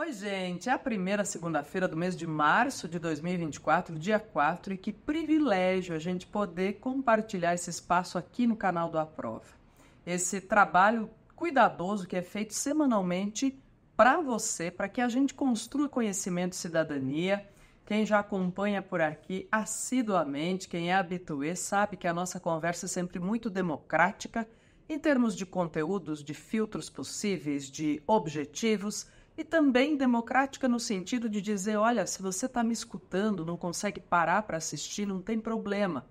Oi, gente. É a primeira segunda-feira do mês de março de 2024, dia 4, e que privilégio a gente poder compartilhar esse espaço aqui no canal do Aprova. Esse trabalho cuidadoso que é feito semanalmente para você, para que a gente construa conhecimento e cidadania. Quem já acompanha por aqui assiduamente, quem é habituê, sabe que a nossa conversa é sempre muito democrática em termos de conteúdos, de filtros possíveis, de objetivos e também democrática no sentido de dizer: olha, se você está me escutando, não consegue parar para assistir, não tem problema.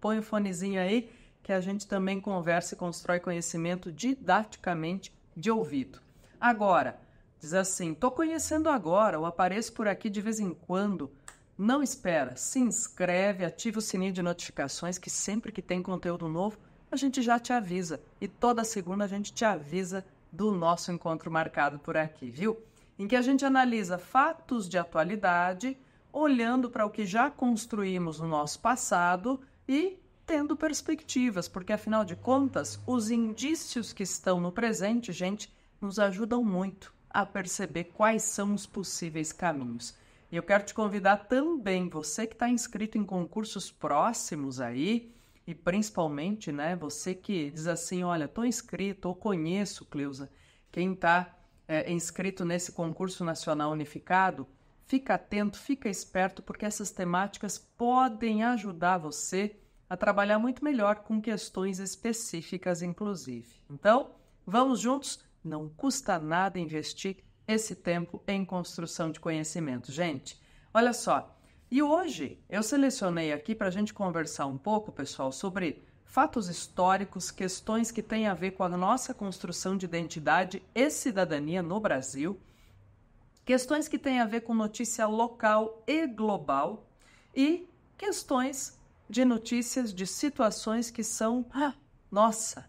Põe o fonezinho aí que a gente também conversa e constrói conhecimento didaticamente de ouvido. Agora, diz assim: estou conhecendo agora, ou apareço por aqui de vez em quando. Não espera, se inscreve, ativa o sininho de notificações que sempre que tem conteúdo novo, a gente já te avisa. E toda segunda a gente te avisa do nosso encontro marcado por aqui, viu? Em que a gente analisa fatos de atualidade, olhando para o que já construímos no nosso passado e tendo perspectivas, porque afinal de contas, os indícios que estão no presente, gente, nos ajudam muito a perceber quais são os possíveis caminhos. E eu quero te convidar também, você que está inscrito em concursos próximos aí, e principalmente, né, você que diz assim, olha, estou inscrito ou conheço, Cleusa, quem está é, inscrito nesse concurso nacional unificado, fica atento, fica esperto, porque essas temáticas podem ajudar você a trabalhar muito melhor com questões específicas, inclusive. Então, vamos juntos? Não custa nada investir esse tempo em construção de conhecimento. Gente, olha só, e hoje eu selecionei aqui para a gente conversar um pouco, pessoal, sobre fatos históricos, questões que têm a ver com a nossa construção de identidade e cidadania no Brasil, questões que têm a ver com notícia local e global e questões de notícias de situações que são, ah, nossa,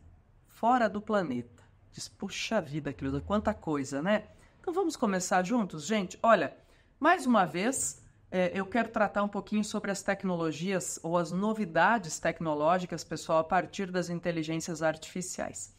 fora do planeta. Diz, puxa vida, querida, quanta coisa, né? Então vamos começar juntos, gente? Olha, mais uma vez, é, eu quero tratar um pouquinho sobre as tecnologias ou as novidades tecnológicas, pessoal, a partir das inteligências artificiais.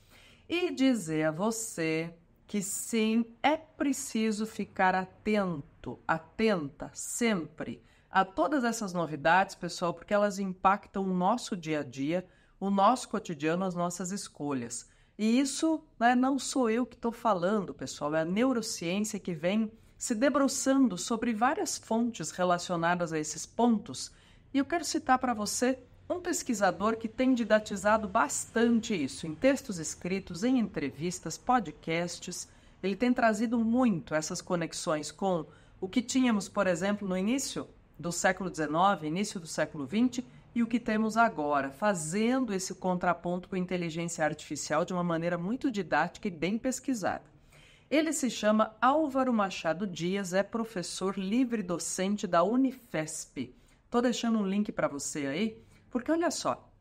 E dizer a você que sim, é preciso ficar atento, atenta sempre a todas essas novidades, pessoal, porque elas impactam o nosso dia a dia, o nosso cotidiano, as nossas escolhas. E isso né, não sou eu que estou falando, pessoal, é a neurociência que vem se debruçando sobre várias fontes relacionadas a esses pontos, e eu quero citar para você um pesquisador que tem didatizado bastante isso em textos escritos, em entrevistas, podcasts. Ele tem trazido muito essas conexões com o que tínhamos, por exemplo, no início do século XIX, início do século XX, e o que temos agora, fazendo esse contraponto com a inteligência artificial de uma maneira muito didática e bem pesquisada. Ele se chama Álvaro Machado Dias, é professor livre docente da Unifesp. Tô deixando um link para você aí, porque olha só,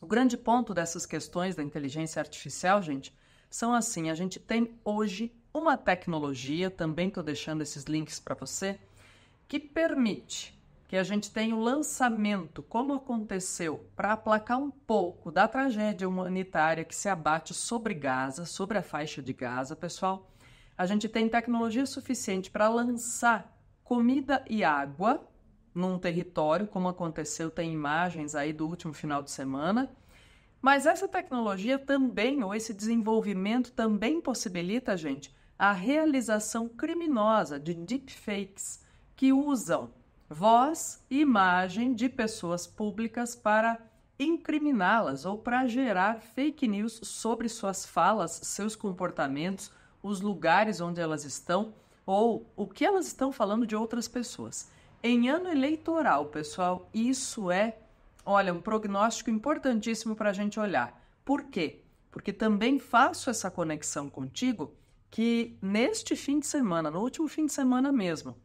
o grande ponto dessas questões da inteligência artificial, gente, são assim: a gente tem hoje uma tecnologia, também estou deixando esses links para você, que permite que a gente tenha o lançamento, como aconteceu, para aplacar um pouco da tragédia humanitária que se abate sobre Gaza, sobre a faixa de Gaza, pessoal. A gente tem tecnologia suficiente para lançar comida e água num território, como aconteceu, tem imagens aí do último final de semana. Mas essa tecnologia também, ou esse desenvolvimento também possibilita, gente, a realização criminosa de deepfakes que usam voz e imagem de pessoas públicas para incriminá-las ou para gerar fake news sobre suas falas, seus comportamentos os lugares onde elas estão ou o que elas estão falando de outras pessoas. Em ano eleitoral, pessoal, isso é, olha, um prognóstico importantíssimo para a gente olhar. Por quê? Porque também faço essa conexão contigo que neste fim de semana, no último fim de semana mesmo,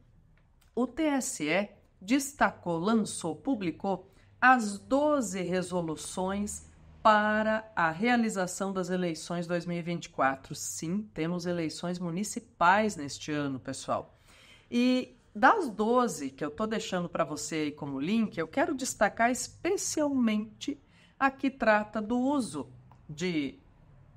o TSE destacou, lançou, publicou as 12 resoluções para a realização das eleições 2024. Sim, temos eleições municipais neste ano, pessoal. E das 12 que eu estou deixando para você aí como link, eu quero destacar especialmente a que trata do uso de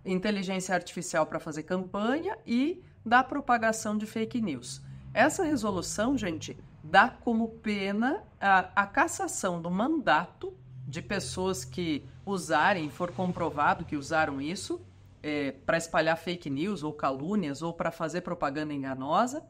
inteligência artificial para fazer campanha e da propagação de fake news. Essa resolução, gente, dá como pena a, a cassação do mandato de pessoas que usarem, for comprovado que usaram isso é, para espalhar fake news ou calúnias ou para fazer propaganda enganosa,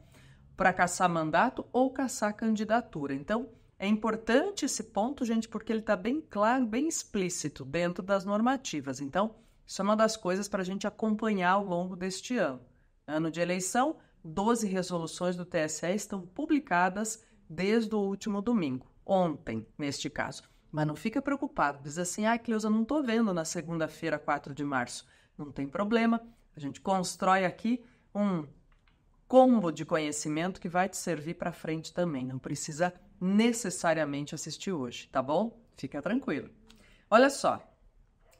para caçar mandato ou caçar candidatura. Então, é importante esse ponto, gente, porque ele está bem claro, bem explícito dentro das normativas. Então, isso é uma das coisas para a gente acompanhar ao longo deste ano. Ano de eleição, 12 resoluções do TSE estão publicadas desde o último domingo, ontem, neste caso. Mas não fica preocupado. Diz assim: ah, Cleusa, não estou vendo na segunda-feira, 4 de março. Não tem problema. A gente constrói aqui um combo de conhecimento que vai te servir para frente também. Não precisa necessariamente assistir hoje, tá bom? Fica tranquilo. Olha só,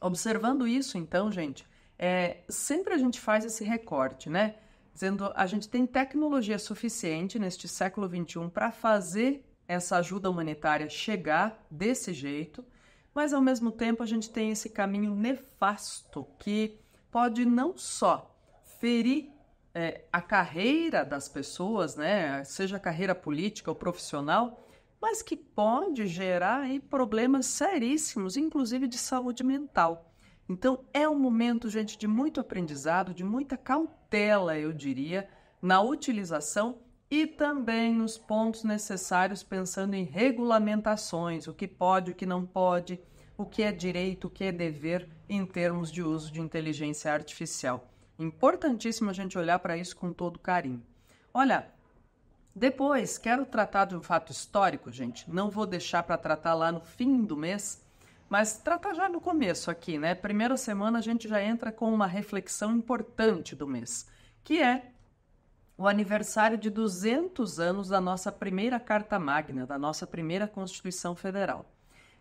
observando isso, então, gente, é, sempre a gente faz esse recorte, né? Dizendo a gente tem tecnologia suficiente neste século XXI para fazer essa ajuda humanitária chegar desse jeito, mas ao mesmo tempo a gente tem esse caminho nefasto que pode não só ferir é, a carreira das pessoas, né, seja a carreira política ou profissional, mas que pode gerar aí, problemas seríssimos, inclusive de saúde mental. Então é um momento, gente, de muito aprendizado, de muita cautela, eu diria, na utilização e também os pontos necessários pensando em regulamentações, o que pode, o que não pode, o que é direito, o que é dever em termos de uso de inteligência artificial. Importantíssimo a gente olhar para isso com todo carinho. Olha, depois quero tratar de um fato histórico, gente. Não vou deixar para tratar lá no fim do mês, mas tratar já no começo aqui, né? Primeira semana a gente já entra com uma reflexão importante do mês, que é o aniversário de 200 anos da nossa primeira Carta Magna, da nossa primeira Constituição Federal.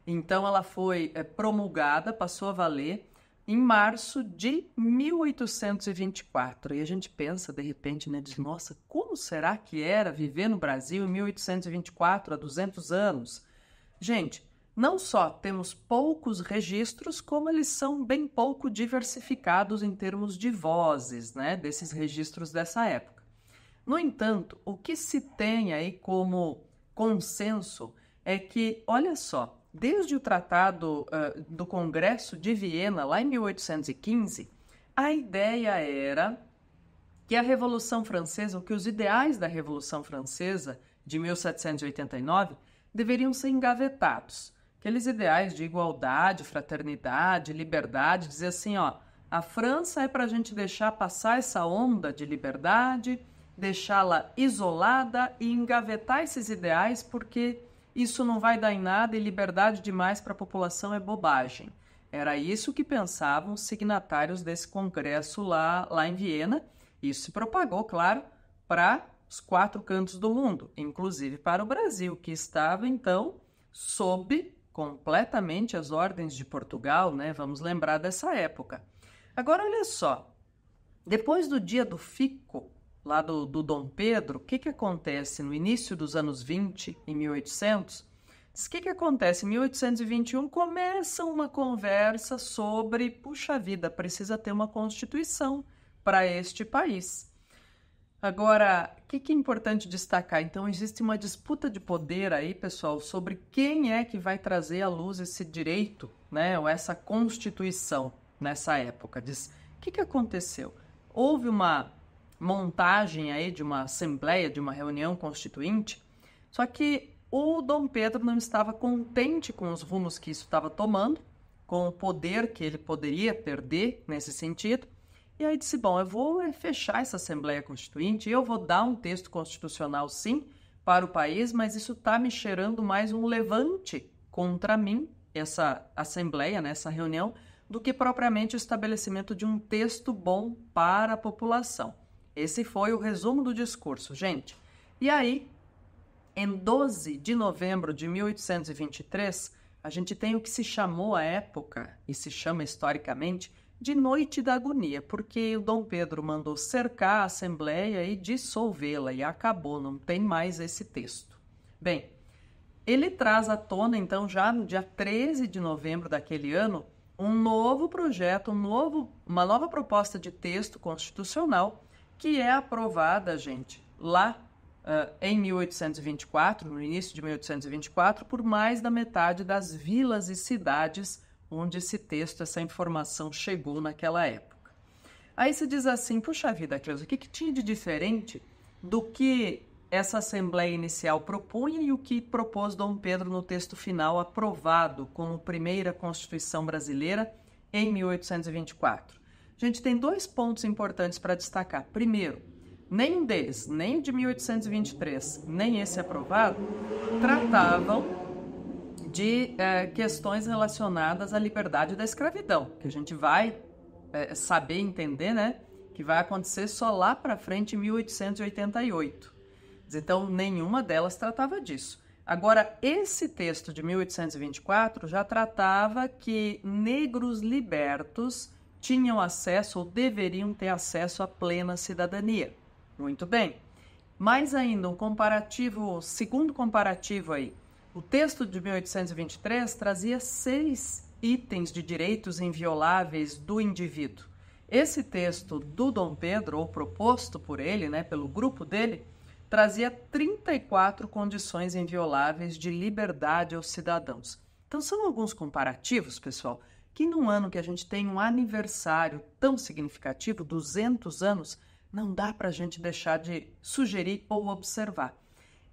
Então, ela foi eh, promulgada, passou a valer em março de 1824. E a gente pensa, de repente, né, diz, nossa, como será que era viver no Brasil em 1824, há 200 anos? Gente, não só temos poucos registros, como eles são bem pouco diversificados em termos de vozes, né, desses registros dessa época. No entanto, o que se tem aí como consenso é que, olha só, desde o Tratado uh, do Congresso de Viena, lá em 1815, a ideia era que a Revolução Francesa, ou que os ideais da Revolução Francesa de 1789 deveriam ser engavetados. Aqueles ideais de igualdade, fraternidade, liberdade, dizer assim, ó, a França é para a gente deixar passar essa onda de liberdade, deixá-la isolada e engavetar esses ideais, porque isso não vai dar em nada e liberdade demais para a população é bobagem. Era isso que pensavam os signatários desse congresso lá, lá em Viena. Isso se propagou, claro, para os quatro cantos do mundo, inclusive para o Brasil, que estava então sob completamente as ordens de Portugal, né? Vamos lembrar dessa época. Agora olha só, depois do dia do Fico, lá do, do Dom Pedro, o que, que acontece no início dos anos 20, em 1800? O que, que acontece? Em 1821 começa uma conversa sobre, puxa vida, precisa ter uma constituição para este país. Agora, o que, que, é importante destacar? Então, existe uma disputa de poder aí, pessoal, sobre quem é que vai trazer à luz esse direito, né, ou essa constituição nessa época. Diz, o que, que aconteceu? Houve uma montagem aí de uma assembleia, de uma reunião constituinte. Só que o Dom Pedro não estava contente com os rumos que isso estava tomando, com o poder que ele poderia perder nesse sentido. E aí disse: Bom, eu vou é, fechar essa Assembleia Constituinte, eu vou dar um texto constitucional, sim, para o país, mas isso está me cheirando mais um levante contra mim, essa Assembleia, né, essa reunião, do que propriamente o estabelecimento de um texto bom para a população. Esse foi o resumo do discurso, gente. E aí, em 12 de novembro de 1823, a gente tem o que se chamou à época, e se chama historicamente, de Noite da Agonia, porque o Dom Pedro mandou cercar a Assembleia e dissolvê-la, e acabou, não tem mais esse texto. Bem, ele traz à tona, então, já no dia 13 de novembro daquele ano, um novo projeto, um novo, uma nova proposta de texto constitucional que é aprovada, gente, lá uh, em 1824, no início de 1824, por mais da metade das vilas e cidades onde esse texto, essa informação chegou naquela época. Aí se diz assim, puxa vida, Cleusa, o que, que tinha de diferente do que essa Assembleia Inicial propunha e o que propôs Dom Pedro no texto final aprovado como primeira Constituição brasileira em 1824? gente tem dois pontos importantes para destacar. Primeiro, nenhum deles, nem o de 1823, nem esse aprovado, tratavam de é, questões relacionadas à liberdade da escravidão, que a gente vai é, saber entender, né? Que vai acontecer só lá para frente em 1888. Então, nenhuma delas tratava disso. Agora, esse texto de 1824 já tratava que negros libertos tinham acesso ou deveriam ter acesso à plena cidadania. Muito bem. Mais ainda, um comparativo, segundo comparativo aí, o texto de 1823 trazia seis itens de direitos invioláveis do indivíduo. Esse texto do Dom Pedro, ou proposto por ele, né, pelo grupo dele, trazia 34 condições invioláveis de liberdade aos cidadãos. Então, são alguns comparativos, pessoal, que num ano que a gente tem um aniversário tão significativo, 200 anos, não dá para a gente deixar de sugerir ou observar.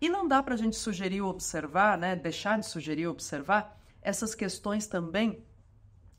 E não dá para a gente sugerir ou observar, né, deixar de sugerir ou observar essas questões também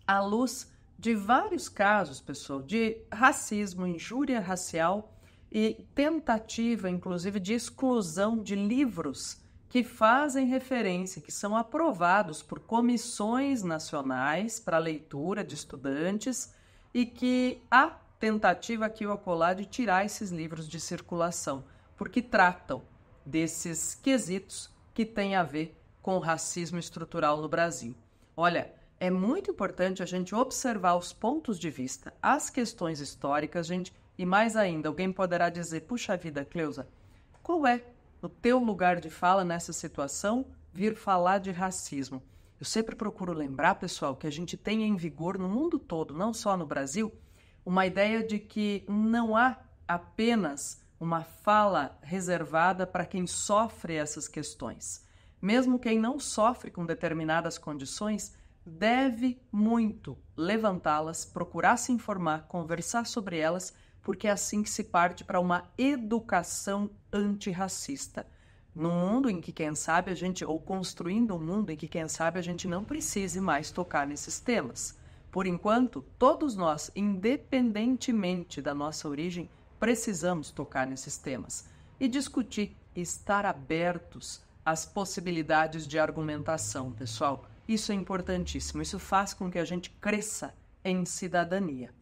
à luz de vários casos, pessoal, de racismo, injúria racial e tentativa, inclusive, de exclusão de livros que fazem referência, que são aprovados por comissões nacionais para leitura de estudantes e que há tentativa aqui ou acolá de tirar esses livros de circulação, porque tratam desses quesitos que têm a ver com o racismo estrutural no Brasil. Olha, é muito importante a gente observar os pontos de vista, as questões históricas, gente, e mais ainda, alguém poderá dizer: puxa vida, Cleusa, qual é no teu lugar de fala nessa situação, vir falar de racismo. Eu sempre procuro lembrar, pessoal, que a gente tem em vigor no mundo todo, não só no Brasil, uma ideia de que não há apenas uma fala reservada para quem sofre essas questões. Mesmo quem não sofre com determinadas condições, deve muito levantá-las, procurar se informar, conversar sobre elas porque é assim que se parte para uma educação antirracista. Num mundo em que, quem sabe, a gente, ou construindo um mundo em que, quem sabe, a gente não precise mais tocar nesses temas. Por enquanto, todos nós, independentemente da nossa origem, precisamos tocar nesses temas e discutir, estar abertos às possibilidades de argumentação, pessoal. Isso é importantíssimo, isso faz com que a gente cresça em cidadania.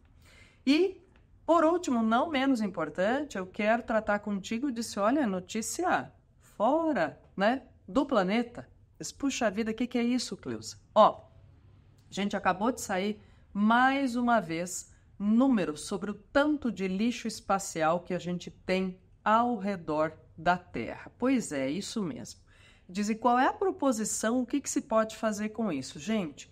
E por último, não menos importante, eu quero tratar contigo de se olha, notícia fora, né, do planeta. Mas, puxa vida, o que, que é isso, Cleusa? Ó, gente, acabou de sair mais uma vez números sobre o tanto de lixo espacial que a gente tem ao redor da Terra. Pois é, isso mesmo. Dizem qual é a proposição, o que, que se pode fazer com isso? Gente,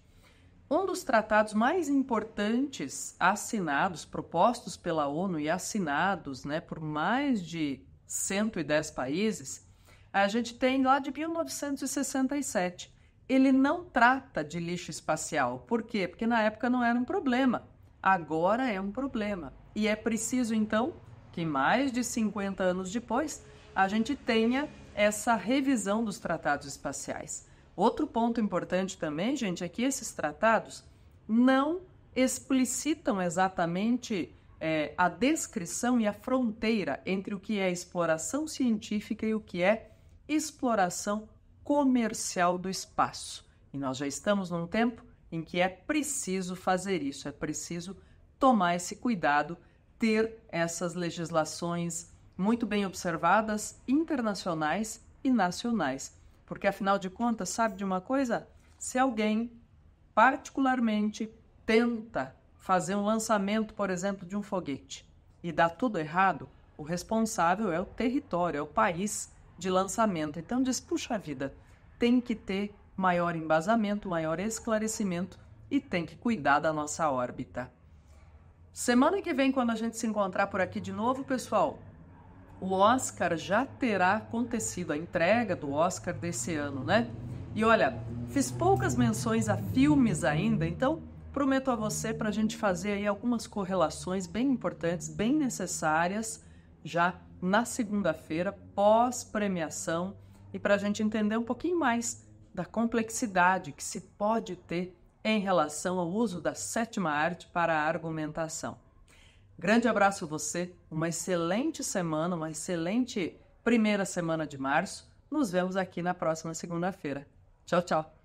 um dos tratados mais importantes assinados, propostos pela ONU e assinados né, por mais de 110 países, a gente tem lá de 1967. Ele não trata de lixo espacial. Por quê? Porque na época não era um problema. Agora é um problema. E é preciso, então, que mais de 50 anos depois, a gente tenha essa revisão dos tratados espaciais. Outro ponto importante também, gente, é que esses tratados não explicitam exatamente é, a descrição e a fronteira entre o que é exploração científica e o que é exploração comercial do espaço. E nós já estamos num tempo em que é preciso fazer isso, é preciso tomar esse cuidado, ter essas legislações muito bem observadas, internacionais e nacionais. Porque afinal de contas, sabe de uma coisa? Se alguém particularmente tenta fazer um lançamento, por exemplo, de um foguete e dá tudo errado, o responsável é o território, é o país de lançamento. Então diz, puxa vida, tem que ter maior embasamento, maior esclarecimento e tem que cuidar da nossa órbita. Semana que vem, quando a gente se encontrar por aqui de novo, pessoal, o Oscar já terá acontecido, a entrega do Oscar desse ano, né? E olha, fiz poucas menções a filmes ainda, então prometo a você para a gente fazer aí algumas correlações bem importantes, bem necessárias, já na segunda-feira, pós-premiação, e para a gente entender um pouquinho mais da complexidade que se pode ter em relação ao uso da sétima arte para a argumentação. Grande abraço a você, uma excelente semana, uma excelente primeira semana de março. Nos vemos aqui na próxima segunda-feira. Tchau, tchau.